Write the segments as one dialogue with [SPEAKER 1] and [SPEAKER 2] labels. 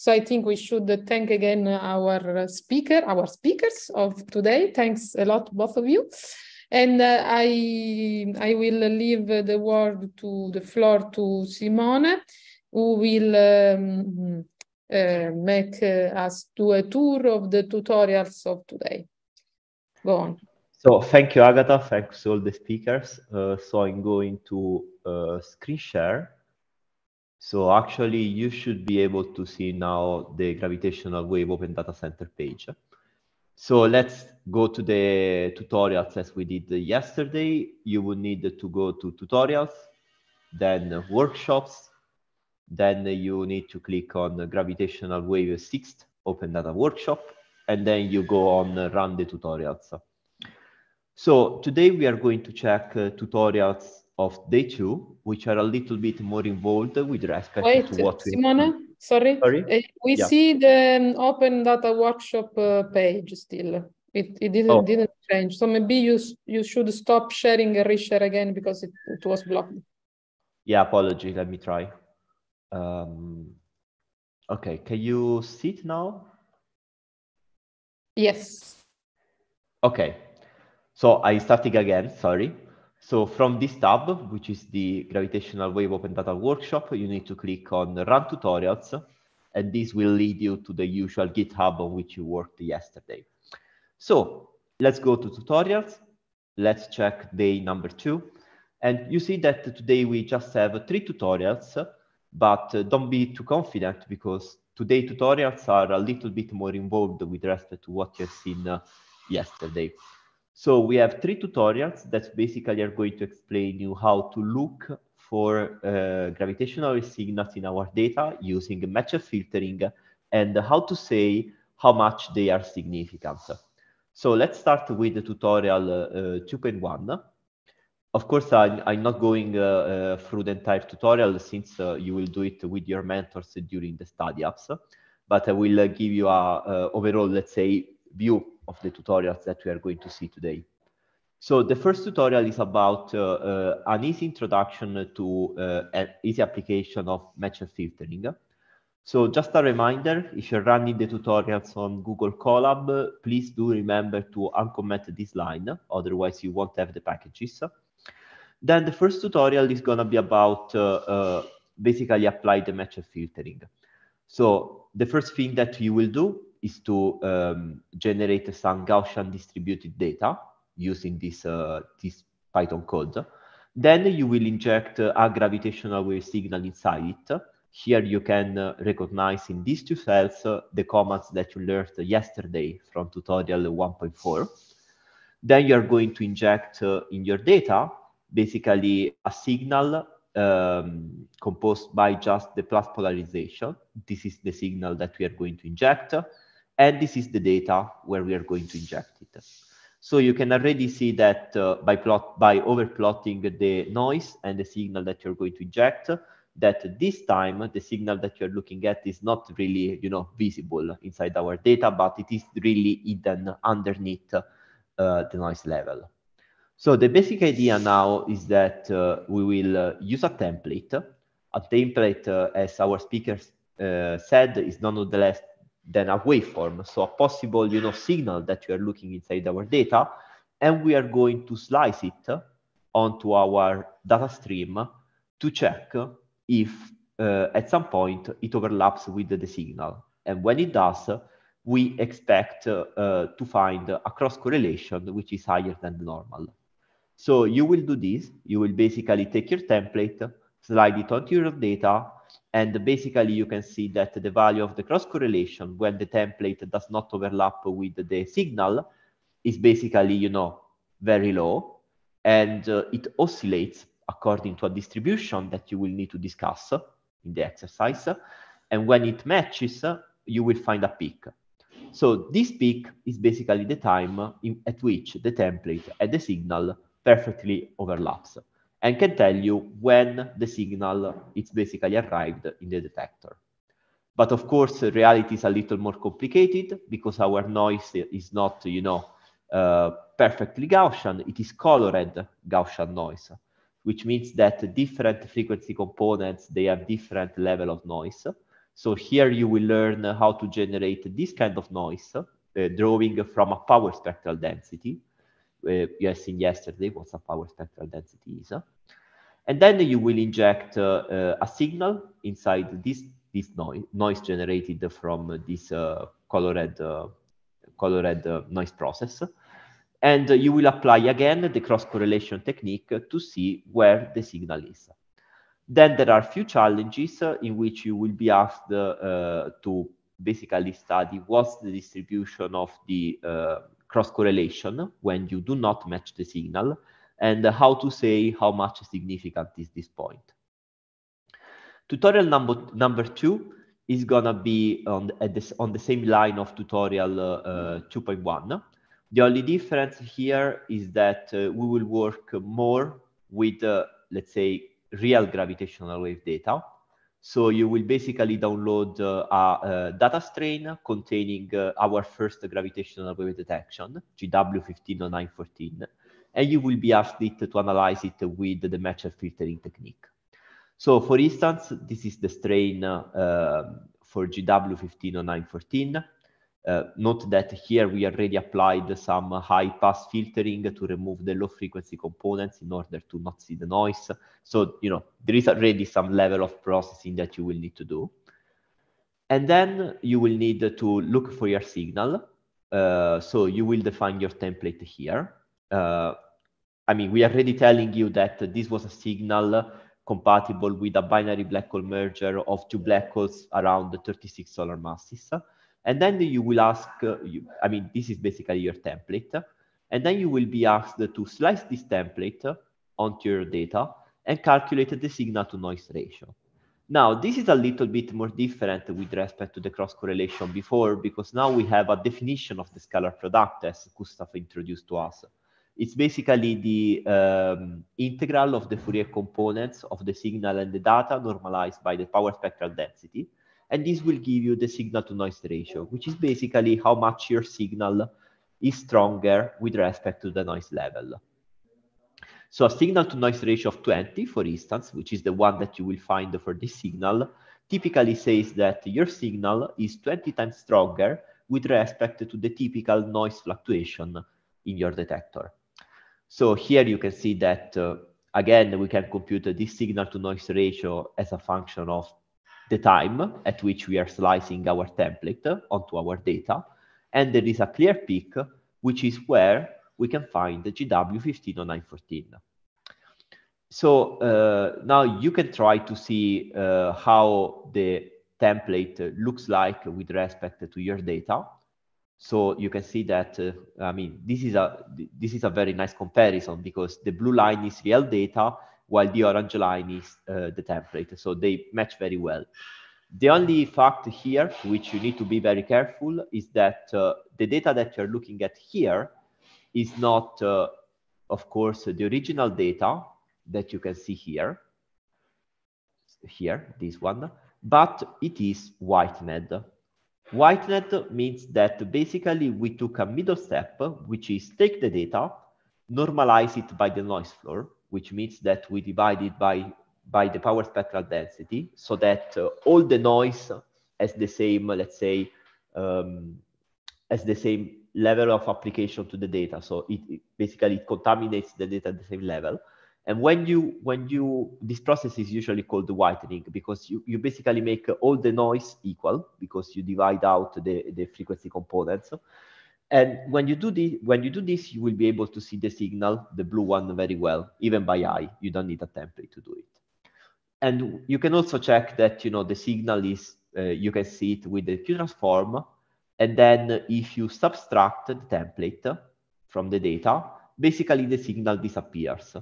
[SPEAKER 1] So I think we should thank again our speaker, our speakers of today. Thanks a lot, both of you. And uh, I, I will leave the word to the floor to Simone, who will um, uh, make uh, us do a tour of the tutorials of today. Go on.
[SPEAKER 2] So thank you, Agatha. Thanks all the speakers. Uh, so I'm going to uh, screen share so actually you should be able to see now the gravitational wave open data center page. So let's go to the tutorials as we did yesterday. You will need to go to tutorials, then workshops, then you need to click on gravitational wave sixth open data workshop, and then you go on run the tutorials. So today we are going to check uh, tutorials of day two, which are a little bit more involved with respect Wait, to what Simona,
[SPEAKER 1] sorry, sorry? Uh, we yeah. see the um, open data workshop uh, page still. It, it didn't, oh. didn't change. So maybe you, you should stop sharing and reshare again because it, it was blocked.
[SPEAKER 2] Yeah, apology. Let me try. Um, okay, can you see it now? Yes. Okay. So I starting again, sorry. So from this tab, which is the Gravitational Wave Open Data Workshop, you need to click on Run Tutorials, and this will lead you to the usual GitHub on which you worked yesterday. So let's go to tutorials. Let's check day number two. And you see that today we just have three tutorials, but uh, don't be too confident because today tutorials are a little bit more involved with respect to what you've seen uh, yesterday. So we have three tutorials that basically are going to explain you how to look for uh, gravitational signals in our data using match filtering and how to say how much they are significant. So let's start with the tutorial uh, 2.1. Of course, I'm, I'm not going uh, uh through the entire tutorial since uh, you will do it with your mentors during the study apps, but I will uh, give you a overall, let's say, view of the tutorials that we are going to see today. So the first tutorial is about uh, uh, an easy introduction to uh, an easy application of match filtering. So just a reminder, if you're running the tutorials on Google Colab, please do remember to uncomment this line, otherwise you won't have the packages. Then the first tutorial is gonna be about uh, uh, basically apply the match filtering. So the first thing that you will do is to um, generate some Gaussian distributed data using this, uh, this Python code. Then you will inject uh, a gravitational wave signal inside it. Here you can uh, recognize in these two cells uh, the commands that you learned yesterday from tutorial 1.4. Then you're going to inject in your data basically a signal um, composed by just the plus polarization. This is the signal that we are going to inject. And this is the data where we are going to inject it. So you can already see that uh, by plot by overplotting the noise and the signal that you're going to inject, that this time the signal that you're looking at is not really you know visible inside our data, but it is really hidden underneath uh, the noise level. So the basic idea now is that uh, we will uh, use a template. A template, uh, as our speakers uh, said, is nonetheless than a waveform. So a possible you know, signal that we are looking inside our data, and we are going to slice it onto our data stream to check if uh, at some point it overlaps with the signal. And when it does, we expect uh, uh, to find a cross correlation which is higher than normal. So you will do this. You will basically take your template, slide it onto your data. And basically, you can see that the value of the cross correlation when the template does not overlap with the signal is basically, you know, very low. And uh, it oscillates according to a distribution that you will need to discuss in the exercise. And when it matches, you will find a peak. So this peak is basically the time in, at which the template and the signal perfectly overlaps and can tell you when the signal is basically arrived in the detector. But of course, reality is a little more complicated because our noise is not, you know, uh, perfectly Gaussian. It is colored Gaussian noise, which means that different frequency components, they have different level of noise. So here you will learn how to generate this kind of noise, uh, drawing from a power spectral density uh, you have seen yesterday, what's a power spectral density is. And then you will inject uh, uh, a signal inside this, this noise, noise generated from this colored, colored noise process. And you will apply again the cross-correlation technique to see where the signal is. Then there are a few challenges uh, in which you will be asked uh, to basically study what's the distribution of the uh, cross-correlation when you do not match the signal and how to say how much significant is this point. Tutorial number, number two is gonna be on the, on the same line of tutorial uh, 2.1. The only difference here is that uh, we will work more with, uh, let's say, real gravitational wave data so you will basically download uh, a, a, uh, data strain containing uh, our first gravitational wave detection, GW150914, and you will be asked it to analyze it with the matcher filtering technique. So for instance, this is the strain uh, um, for GW150914. Uh, note that here we already applied some high pass filtering to remove the low frequency components in order to not see the noise. So, you know, there is already some level of processing that you will need to do. And then you will need to look for your signal. Uh, so you will define your template here. Uh, I mean, we are already telling you that this was a signal compatible with a binary black hole merger of two black holes around 36 solar masses. And then you will ask, uh, you, I mean, this is basically your template. And then you will be asked to slice this template onto your data and calculate the signal to noise ratio. Now, this is a little bit more different with respect to the cross correlation before, because now we have a definition of the scalar product as Gustav introduced to us. It's basically the um, integral of the Fourier components of the signal and the data normalized by the power spectral density and this will give you the signal to noise ratio, which is basically how much your signal is stronger with respect to the noise level. So a signal to noise ratio of 20, for instance, which is the one that you will find for this signal, typically says that your signal is 20 times stronger with respect to the typical noise fluctuation in your detector. So here you can see that, uh, again, we can compute this signal to noise ratio as a function of the time at which we are slicing our template onto our data. And there is a clear peak, which is where we can find the GW150914. So uh, now you can try to see uh, how the template looks like with respect to your data. So you can see that, uh, I mean, this is, a, this is a very nice comparison because the blue line is real data while the orange line is uh, the template. So they match very well. The only fact here, which you need to be very careful, is that uh, the data that you're looking at here is not, uh, of course, the original data that you can see here, here, this one, but it is whitened. Whitened means that basically we took a middle step, which is take the data, normalize it by the noise floor, which means that we divide it by, by the power spectral density so that uh, all the noise has the same, let's say, um, has the same level of application to the data. So it, it basically it contaminates the data at the same level. And when you when you this process is usually called whitening because you, you basically make all the noise equal because you divide out the, the frequency components. And when you do this, when you do this, you will be able to see the signal, the blue one, very well, even by eye. You don't need a template to do it. And you can also check that you know the signal is uh, you can see it with the Q transform. And then if you subtract the template from the data, basically the signal disappears.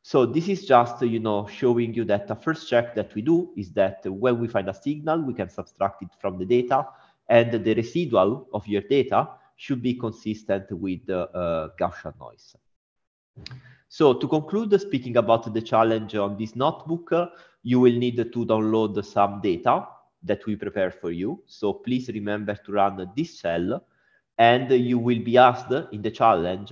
[SPEAKER 2] So this is just, you know, showing you that the first check that we do is that when we find a signal, we can subtract it from the data and the residual of your data should be consistent with the uh, Gaussian noise. So to conclude, speaking about the challenge on this notebook, you will need to download some data that we prepare for you. So please remember to run this cell and you will be asked in the challenge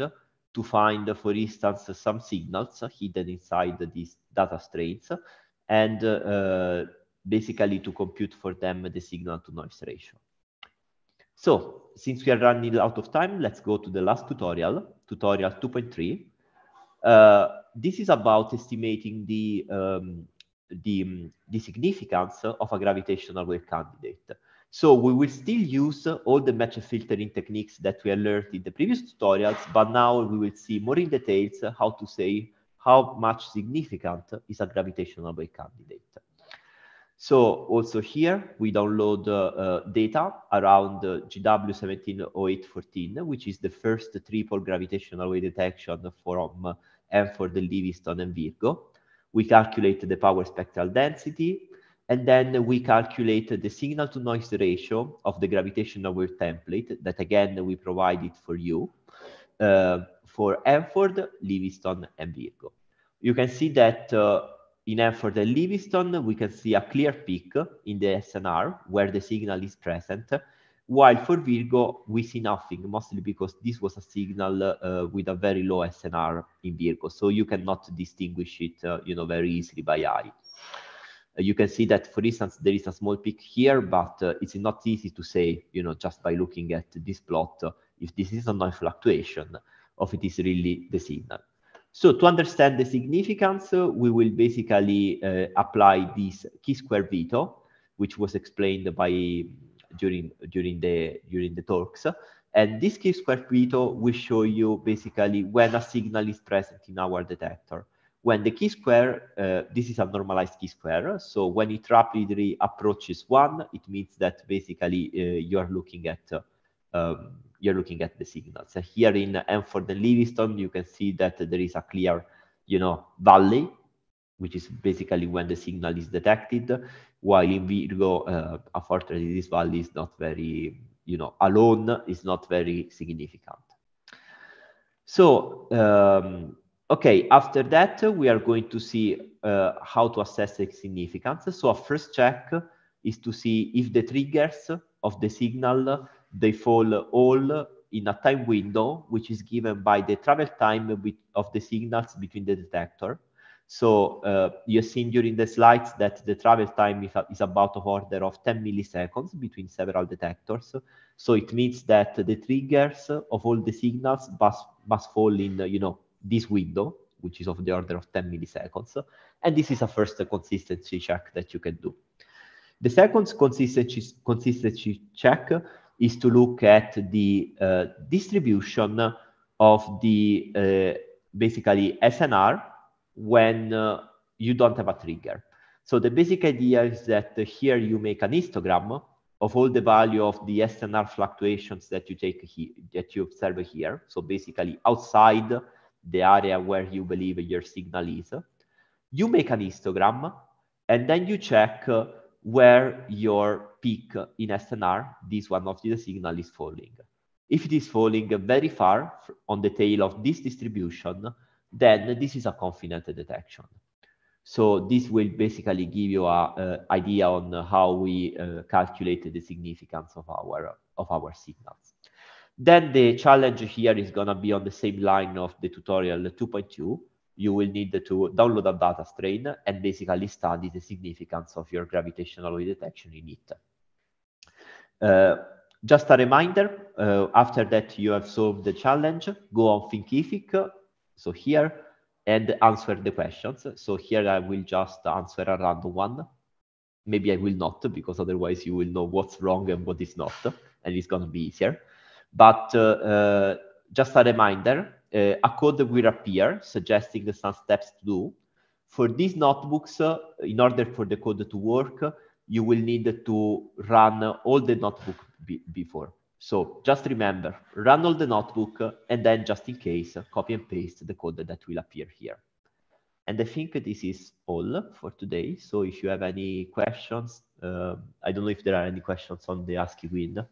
[SPEAKER 2] to find, for instance, some signals hidden inside these data strains and uh, basically to compute for them the signal to noise ratio. So since we are running out of time, let's go to the last tutorial, tutorial 2.3. Uh, this is about estimating the, um, the, um, the significance of a gravitational wave candidate. So we will still use all the match filtering techniques that we learned in the previous tutorials, but now we will see more in details how to say how much significant is a gravitational wave candidate. So also here we download uh, uh, data around uh, GW170814, which is the first triple gravitational wave detection from uh, M4 and Livingston and Virgo. We calculate the power spectral density, and then we calculate the signal to noise ratio of the gravitational wave template that again we provided for you uh, for Hanford, Livingston, and Virgo. You can see that uh, enough for the Livingston, we can see a clear peak in the SNR where the signal is present, while for Virgo, we see nothing, mostly because this was a signal uh, with a very low SNR in Virgo. So you cannot distinguish it, uh, you know, very easily by eye. Uh, you can see that, for instance, there is a small peak here, but uh, it's not easy to say, you know, just by looking at this plot, uh, if this is a noise fluctuation, or if it is really the signal. So to understand the significance, uh, we will basically uh, apply this key-square veto, which was explained by during during the during the talks. And this key-square veto will show you basically when a signal is present in our detector. When the key-square, uh, this is a normalized key-square, so when it rapidly approaches one, it means that basically uh, you are looking at uh, um, you're looking at the signals. So here in Enford and Livingston, you can see that there is a clear, you know, valley, which is basically when the signal is detected. While in Virgo, uh, unfortunately, this valley is not very, you know, alone is not very significant. So, um, okay, after that, we are going to see uh, how to assess the significance. So a first check is to see if the triggers of the signal they fall all in a time window, which is given by the travel time of the signals between the detector. So uh, you have seen during the slides that the travel time is, is about order of 10 milliseconds between several detectors. So it means that the triggers of all the signals must, must fall in, you know, this window, which is of the order of 10 milliseconds. And this is a first consistency check that you can do. The second consistency, consistency check is to look at the uh, distribution of the uh, basically SNR when uh, you don't have a trigger. So the basic idea is that here you make an histogram of all the value of the SNR fluctuations that you take here, that you observe here. So basically outside the area where you believe your signal is. You make an histogram and then you check uh, where your peak in SNR, this one of the signal is falling. If it is falling very far on the tail of this distribution, then this is a confident detection. So this will basically give you an idea on how we uh, calculate the significance of our, of our signals. Then the challenge here is gonna be on the same line of the tutorial 2.2, you will need to download a data strain and basically study the significance of your gravitational wave detection in it. Uh, just a reminder, uh, after that you have solved the challenge, go on Thinkific, so here, and answer the questions. So here I will just answer a random one. Maybe I will not, because otherwise you will know what's wrong and what is not, and it's going to be easier. But uh, uh just a reminder, uh, a code will appear suggesting some steps to do. For these notebooks, uh, in order for the code to work, you will need to run all the notebook be before. So just remember, run all the notebook, and then just in case, copy and paste the code that will appear here. And I think this is all for today. So if you have any questions, uh, I don't know if there are any questions on the ASCII window.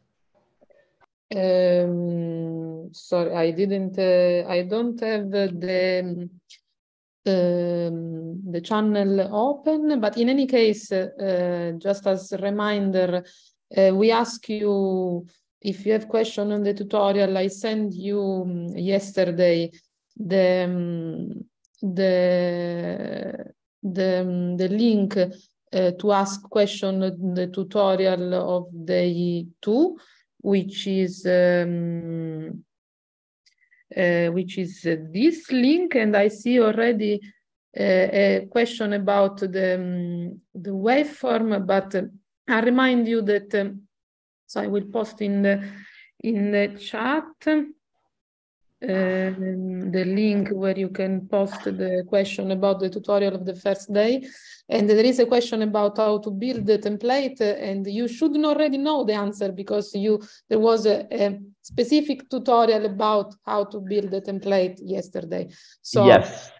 [SPEAKER 1] Um, sorry, I didn't, uh, I don't have the, um, the channel open, but in any case, uh, just as a reminder, uh, we ask you if you have question on the tutorial, I sent you um, yesterday the, um, the, the, um, the link uh, to ask question the tutorial of day two, which is um, uh, which is uh, this link. And I see already uh, a question about the, um, the waveform, but uh, I remind you that, um, so I will post in the, in the chat um, the link where you can post the question about the tutorial of the first day. And there is a question about how to build the template, uh, and you should already know the answer because you there was a, a specific tutorial about how to build a template yesterday. So yes.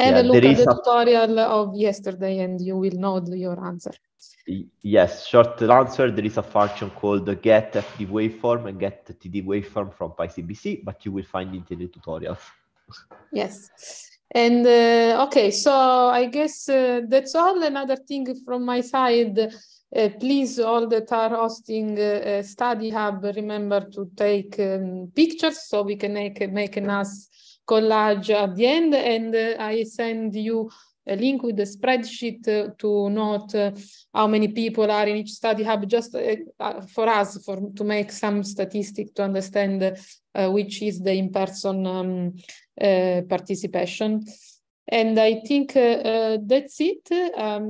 [SPEAKER 1] have yeah, a look at the a... tutorial of yesterday and you will know your answer.
[SPEAKER 2] Yes, short answer, there is a function called get FD waveform and get TD waveform from PyCBC, but you will find it in the tutorial.
[SPEAKER 1] yes. And uh, okay, so I guess uh, that's all. Another thing from my side, uh, please, all that are hosting uh, uh, Study Hub, remember to take um, pictures so we can make, make a nice collage at the end. And uh, I send you a link with the spreadsheet uh, to note uh, how many people are in each study hub, just uh, for us for to make some statistic to understand which is the in-person um, participation. And I think that's it. Um,